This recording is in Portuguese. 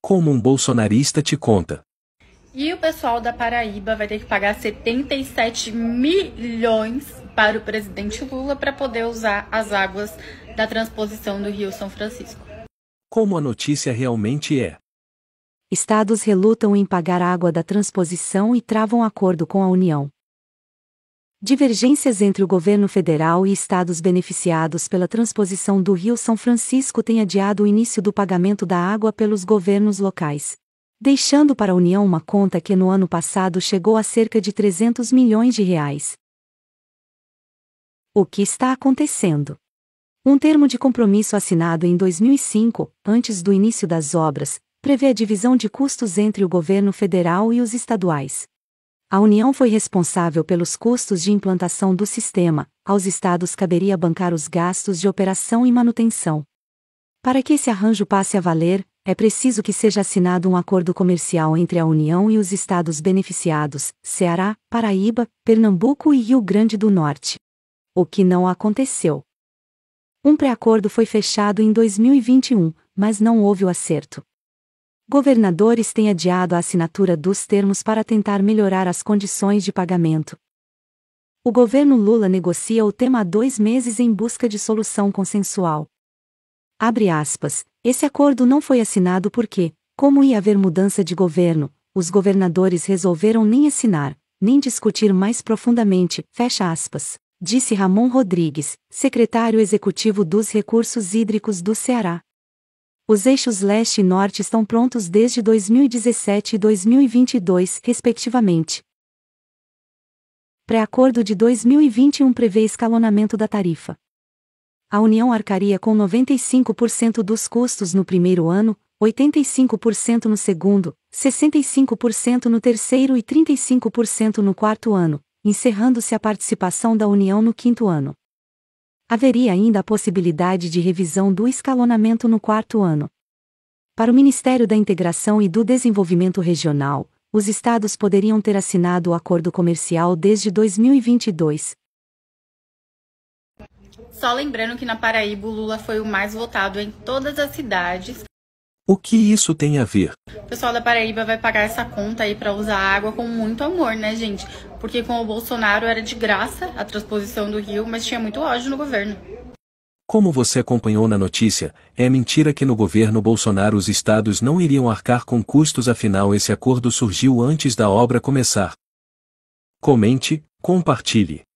Como um bolsonarista te conta. E o pessoal da Paraíba vai ter que pagar 77 milhões para o presidente Lula para poder usar as águas da transposição do Rio São Francisco. Como a notícia realmente é. Estados relutam em pagar água da transposição e travam acordo com a União. Divergências entre o governo federal e estados beneficiados pela transposição do Rio São Francisco têm adiado o início do pagamento da água pelos governos locais, deixando para a União uma conta que no ano passado chegou a cerca de 300 milhões de reais. O que está acontecendo? Um termo de compromisso assinado em 2005, antes do início das obras, prevê a divisão de custos entre o governo federal e os estaduais. A União foi responsável pelos custos de implantação do sistema, aos estados caberia bancar os gastos de operação e manutenção. Para que esse arranjo passe a valer, é preciso que seja assinado um acordo comercial entre a União e os estados beneficiados, Ceará, Paraíba, Pernambuco e Rio Grande do Norte. O que não aconteceu. Um pré-acordo foi fechado em 2021, mas não houve o acerto. Governadores têm adiado a assinatura dos termos para tentar melhorar as condições de pagamento. O governo Lula negocia o tema há dois meses em busca de solução consensual. Abre aspas. Esse acordo não foi assinado porque, como ia haver mudança de governo, os governadores resolveram nem assinar, nem discutir mais profundamente, fecha aspas, disse Ramon Rodrigues, secretário executivo dos Recursos Hídricos do Ceará. Os eixos leste e norte estão prontos desde 2017 e 2022, respectivamente. Pré-acordo de 2021 prevê escalonamento da tarifa. A União arcaria com 95% dos custos no primeiro ano, 85% no segundo, 65% no terceiro e 35% no quarto ano, encerrando-se a participação da União no quinto ano. Haveria ainda a possibilidade de revisão do escalonamento no quarto ano. Para o Ministério da Integração e do Desenvolvimento Regional, os estados poderiam ter assinado o acordo comercial desde 2022. Só lembrando que na Paraíba o Lula foi o mais votado em todas as cidades o que isso tem a ver? O pessoal da Paraíba vai pagar essa conta aí para usar água com muito amor, né, gente? Porque com o Bolsonaro era de graça a transposição do rio, mas tinha muito ódio no governo. Como você acompanhou na notícia, é mentira que no governo Bolsonaro os estados não iriam arcar com custos, afinal, esse acordo surgiu antes da obra começar. Comente, compartilhe.